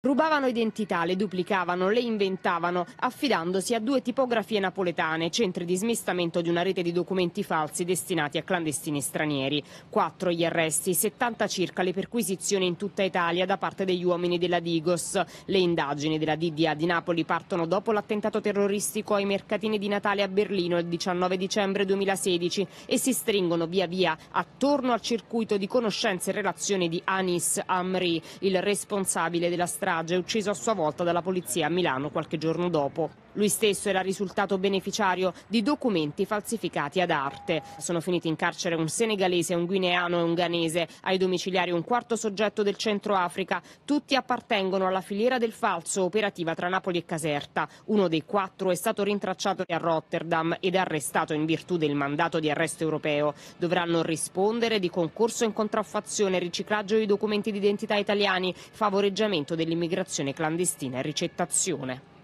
Rubavano identità, le duplicavano, le inventavano, affidandosi a due tipografie napoletane, centri di smistamento di una rete di documenti falsi destinati a clandestini stranieri. Quattro gli arresti, 70 circa le perquisizioni in tutta Italia da parte degli uomini della Digos. Le indagini della DDA di Napoli partono dopo l'attentato terroristico ai mercatini di Natale a Berlino il 19 dicembre 2016 e si stringono via via attorno al circuito di conoscenze e relazioni di Anis Amri, il responsabile della strage strage, ucciso a sua volta dalla polizia a Milano qualche giorno dopo. Lui stesso era risultato beneficiario di documenti falsificati ad arte. Sono finiti in carcere un senegalese, un guineano e un ghanese, ai domiciliari un quarto soggetto del Centro Africa. Tutti appartengono alla filiera del falso operativa tra Napoli e Caserta. Uno dei quattro è stato rintracciato a Rotterdam ed arrestato in virtù del mandato di arresto europeo. Dovranno rispondere di concorso in contraffazione, riciclaggio di documenti d'identità italiani, favoreggiamento dell'immigrazione immigrazione clandestina e ricettazione.